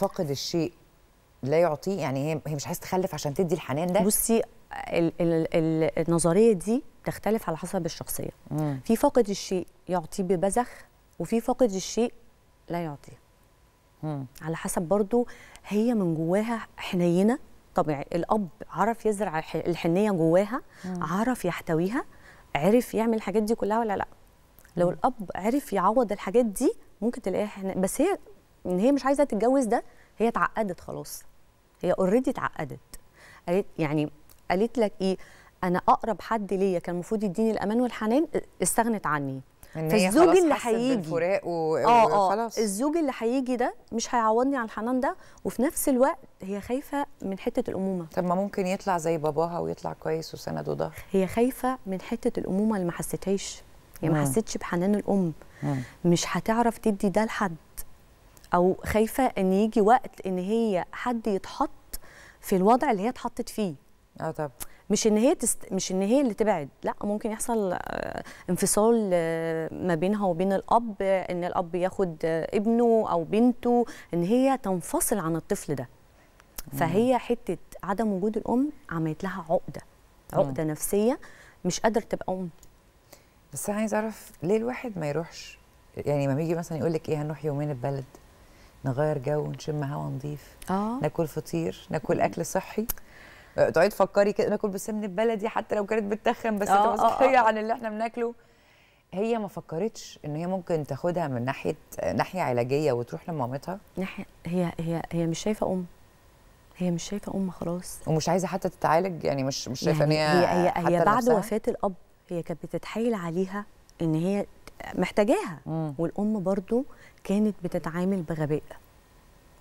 فاقد الشيء لا يعطيه يعني هي هي مش عايزه تخلف عشان تدي الحنان ده بصي النظريه دي تختلف على حسب الشخصيه مم. في فاقد الشيء يعطيه ببذخ وفي فاقد الشيء لا يعطيه مم. على حسب برضو هي من جواها حنينه طبيعي الاب عرف يزرع الحنيه جواها مم. عرف يحتويها عرف يعمل الحاجات دي كلها ولا لا لو الاب عرف يعوض الحاجات دي ممكن تلاقيها بس هي ان هي مش عايزه تتجوز ده هي اتعقدت خلاص هي اوريدي اتعقدت قالت يعني قالت لك ايه انا اقرب حد ليا كان المفروض يديني الامان والحنان استغنت عني فالزوج اللي هيجي و... اه اه الزوج اللي هيجي ده مش هيعوضني على الحنان ده وفي نفس الوقت هي خايفه من حته الامومه طب ما ممكن يطلع زي باباها ويطلع كويس وسند وظهر هي خايفه من حته الامومه اللي ما حسيتهاش هي ما حسيتش بحنان الام مم. مش هتعرف تدي ده لحد او خايفه ان يجي وقت ان هي حد يتحط في الوضع اللي هي اتحطت فيه اه طبعا مش ان هي تست... مش ان هي اللي تبعد لا ممكن يحصل آه، انفصال آه، ما بينها وبين الاب ان الاب ياخد آه، ابنه او بنته ان هي تنفصل عن الطفل ده فهي حته عدم وجود الام عملت لها عقده عقده نفسيه مش قادره تبقى ام بس انا عايز اعرف ليه الواحد ما يروحش يعني لما بيجي مثلا يقول لك ايه هنروح يومين البلد نغير جو نشم هوا نظيف آه. ناكل فطير ناكل اكل صحي آه، تقعدي تفكري كده ناكل بسمن بلدي حتى لو كانت بتخن بس آه، تبقى آه، صحيه عن اللي احنا بناكله هي ما فكرتش ان هي ممكن تاخدها من ناحيه ناحيه علاجيه وتروح لمامتها ناحيه هي هي هي مش شايفه ام هي مش شايفه ام خلاص ومش عايزه حتى تتعالج يعني مش مش شايفه يعني ان هي هي هي, هي بعد وفاه الاب هي كانت بتتحايل عليها ان هي محتاجاها والام برضو كانت بتتعامل بغباء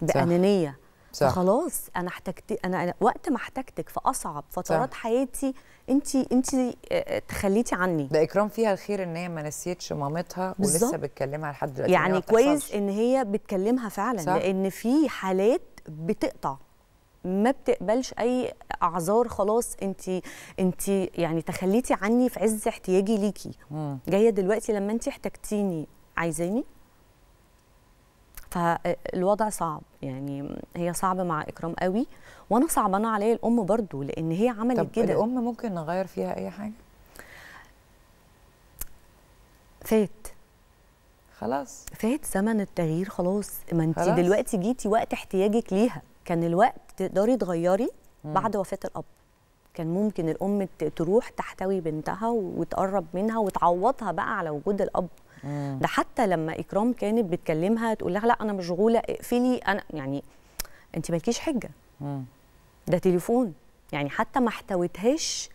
بانانيه صح. خلاص انا احتجت انا وقت ما احتجتك في اصعب فترات صح. حياتي انت انت آه، آه، تخليتي عني ده اكرام فيها الخير ان هي ما نسيتش مامتها بالزبط. ولسه بتكلمها لحد دلوقتي يعني كويس ان هي بتكلمها فعلا صح. لان في حالات بتقطع ما بتقبلش اي اعذار خلاص انت انت يعني تخليتي عني في عز احتياجي ليكي جايه دلوقتي لما انت احتجتيني عايزاني فالوضع آه، صعب يعني هي صعبه مع اكرام قوي وانا صعبانه عليا الام برضو لان هي عملت طب كده الام ممكن نغير فيها اي حاجه فات خلاص فات زمن التغيير خلاص ما انت دلوقتي جيتي وقت احتياجك ليها كان الوقت تقدري تغيري بعد وفاه الاب كان ممكن الام تروح تحتوي بنتها وتقرب منها وتعوضها بقى على وجود الاب ده حتى لما اكرام كانت بتكلمها تقول لها لا انا مشغوله اقفلي انا يعني انت مالكيش حجه ده تليفون يعني حتى ما احتوتهاش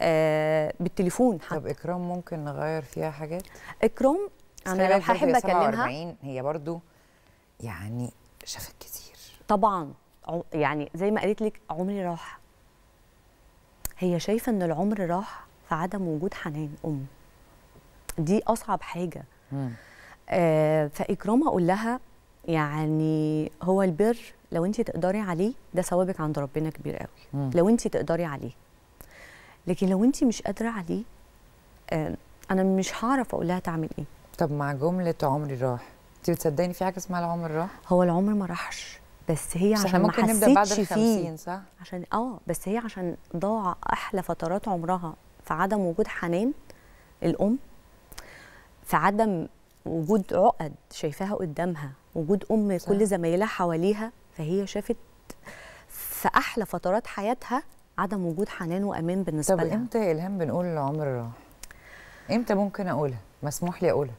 آه بالتليفون حتى. طب اكرام ممكن نغير فيها حاجات اكرام انا لو هحب اكلمها هي برضو يعني شافت كتير طبعا يعني زي ما قالت لك عمري راح هي شايفه ان العمر راح في عدم وجود حنان ام دي اصعب حاجه آه فاكرام اقول لها يعني هو البر لو انت تقدري عليه ده ثوابك عند ربنا كبير قوي مم. لو انت تقدري عليه لكن لو انت مش قادره عليه آه انا مش هعرف اقول لها تعمل ايه طب مع جمله عمري راح انت بتصدقيني في حاجه اسمها العمر راح هو العمر ما راحش بس هي بس عشان ممكن ما نبدا بعد ال 50 صح عشان اه بس هي عشان ضاع احلى فترات عمرها في عدم وجود حنان الام في عدم وجود عقد شايفاها قدامها وجود ام صح. كل زمايلها حواليها فهي شافت في احلى فترات حياتها عدم وجود حنان وامان بالنسبه طب لها طب امتى الهام بنقول العمر راح امتى ممكن اقولها مسموح لي اقولها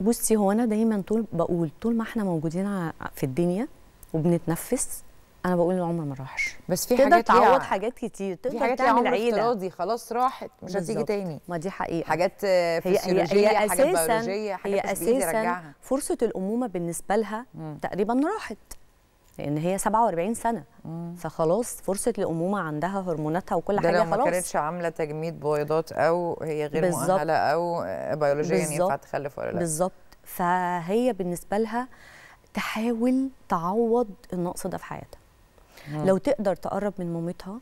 بصي هو انا دايما طول بقول طول ما احنا موجودين في الدنيا وبنتنفس انا بقول العمر ما راحش بس في حاجات تعوض يع... حاجات كتير تقدر حاجات تعمل عيله افتراضي خلاص راحت مش هتيجي تاني ما دي حقيقه حاجات فيزيولوجيه هي, هي حاجات بيولوجيه حاجات هي اساسا فرصه الامومه بالنسبه لها مم. تقريبا راحت لان هي 47 سنه مم. فخلاص فرصه الامومه عندها هرموناتها وكل حاجه خلاص لو ما كانتش عامله تجميد بويضات او هي غير بالزبط. مؤهله او بيولوجيا ينفع يعني تخلف ولا لا بالظبط فهي بالنسبه لها آه تحاول تعوض النقص ده في حياتها لو تقدر تقرب من مامتها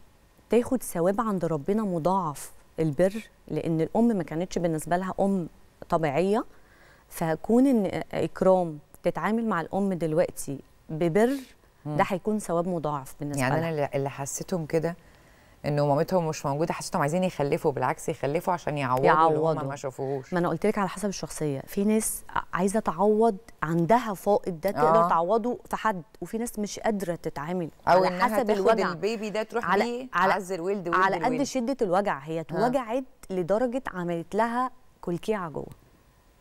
تاخد ثواب عند ربنا مضاعف البر لان الام ما كانتش بالنسبه لها ام طبيعيه فكون ان اكرام تتعامل مع الام دلوقتي ببر ده هيكون ثواب مضاعف بالنسبه يعني لها يعني انا اللي حسيتهم كده انه مامتهم مش موجوده حسيتهم عايزين يخلفوا بالعكس يخلفوا عشان يعوضوا, يعوضوا. اللي هم ما شافوهوش ما انا قلت لك على حسب الشخصيه في ناس عايزه تعوض عندها فائض ده تقدر آه. تعوضه في حد وفي ناس مش قادره تتعامل أو على حسب الوجع البيبي ده تروح على بيه على عزل ولد ولد على قد شده الوجع هي آه. اتوجعت آه. لدرجه عملت لها كلكيعه جوه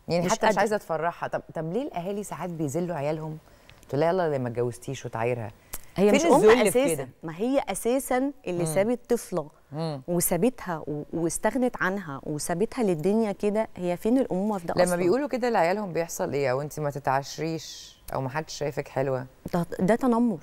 يعني مش حتى مش عايزه تفرحها طب طب ليه الاهالي ساعات بيذلوا عيالهم تقول لها يلا ما اتجوزتيش وتعايرها هي مش ام اساسا ما هي اساسا اللي سابت طفله وسابتها واستغنت عنها وسابتها للدنيا كده هي فين الامومه في ده لما أصلاً؟ بيقولوا كده لعيالهم بيحصل ايه او انت ما تتعشريش او ما حدش شايفك حلوه ده ده تنمر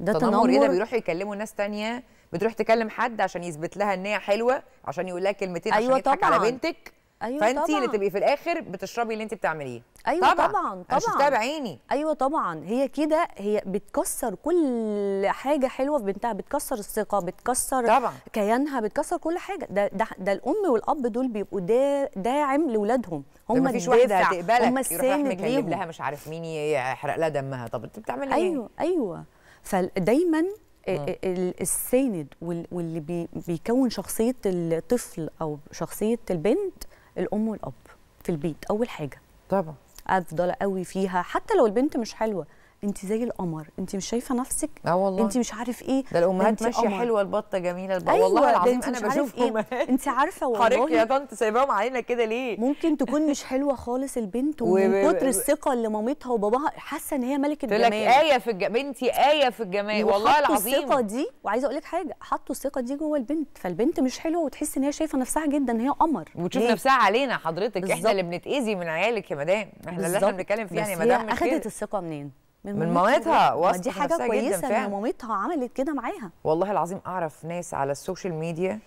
ده تنمر, تنمر ايه ده بيروحوا يكلموا ناس تانية بتروح تكلم حد عشان يثبت لها ان هي حلوه عشان يقول لها كلمتين أيوة عشان يضحك على بنتك ايوه فانت اللي تبقي في الاخر بتشربي اللي انت بتعمليه ايوه طبعا طبعا انا شفتها بعيني ايوه طبعا هي كده هي بتكسر كل حاجه حلوه في بنتها بتكسر الثقه بتكسر طبعا. كيانها بتكسر كل حاجه ده ده, ده الام والاب دول بيبقوا دا داعم لاولادهم هم ما فيش واحده هتقبلك هم السند ليهم لها مش عارف مين يحرق لها دمها طب انت بتعملي ايه ايوه ايوه فدايما اه. الساند واللي بيكون شخصيه الطفل او شخصيه البنت الام والاب في البيت اول حاجه طبعا افضل قوي فيها حتى لو البنت مش حلوه انت زي القمر انت مش شايفه نفسك اه والله انت مش عارف ايه ده الامهات ماشيه حلوه البطه جميله البطة. أيوة والله العظيم انا بشوف ايه انت عارفه والله حضرتك يا طنط سايباهم علينا كده ليه ممكن تكون مش حلوه خالص البنت ومن كتر الثقه اللي مامتها وباباها حاسه ان هي ملكه الجمال تقول لك ايه في الج... بنتي ايه في الجمال والله العظيم الثقه دي وعايزه اقول لك حاجه حطوا الثقه دي جوه البنت فالبنت مش حلوه وتحس ان هي شايفه نفسها جدا ان هي قمر وتشوف نفسها علينا حضرتك بالزبط. احنا اللي بنتاذي من عيالك يا مدام احنا اللي احنا بنتكلم فيها يعني مدام اخذت الثقه منين من, من مامتها واثقه دي حاجه كويسه ان مامتها عملت كده معاها والله العظيم اعرف ناس على السوشيال ميديا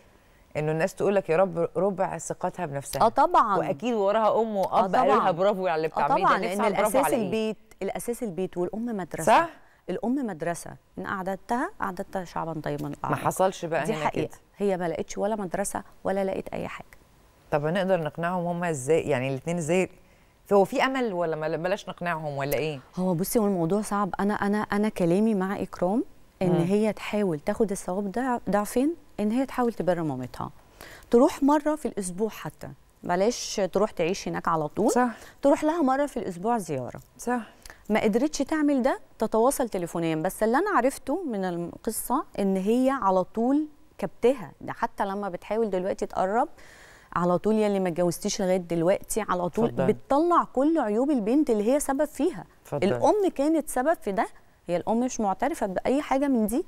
انه الناس تقول لك يا رب ربع ثقتها بنفسها اه طبعا واكيد وراها ام آه واب قال لها برافو على اللي آه بتعمليه آه طبعا لان الاساس البيت الاساس البيت والام مدرسه صح الام مدرسه ان اعددتها قعدتها شعبا طيبا ما آه. حصلش بقى دي حقيقه كده. هي ما لقتش ولا مدرسه ولا لقت اي حاجه طب نقدر نقنعهم هم ازاي يعني الاثنين ازاي فهو في امل ولا بلاش نقنعهم ولا ايه هو بصي هو الموضوع صعب انا انا انا كلامي مع اكرام ان مم. هي تحاول تاخد الثواب ده ضعفين ان هي تحاول تبر مامتها تروح مره في الاسبوع حتى بلاش تروح تعيش هناك على طول صح. تروح لها مره في الاسبوع زياره صح ما قدرتش تعمل ده تتواصل تليفونيا بس اللي انا عرفته من القصه ان هي على طول كبتها ده حتى لما بتحاول دلوقتي تقرب على طول يا اللي ما اتجوزتيش لغايه دلوقتي على طول فضل. بتطلع كل عيوب البنت اللي هي سبب فيها فضل. الام كانت سبب في ده هي الام مش معترفه باي حاجه من دي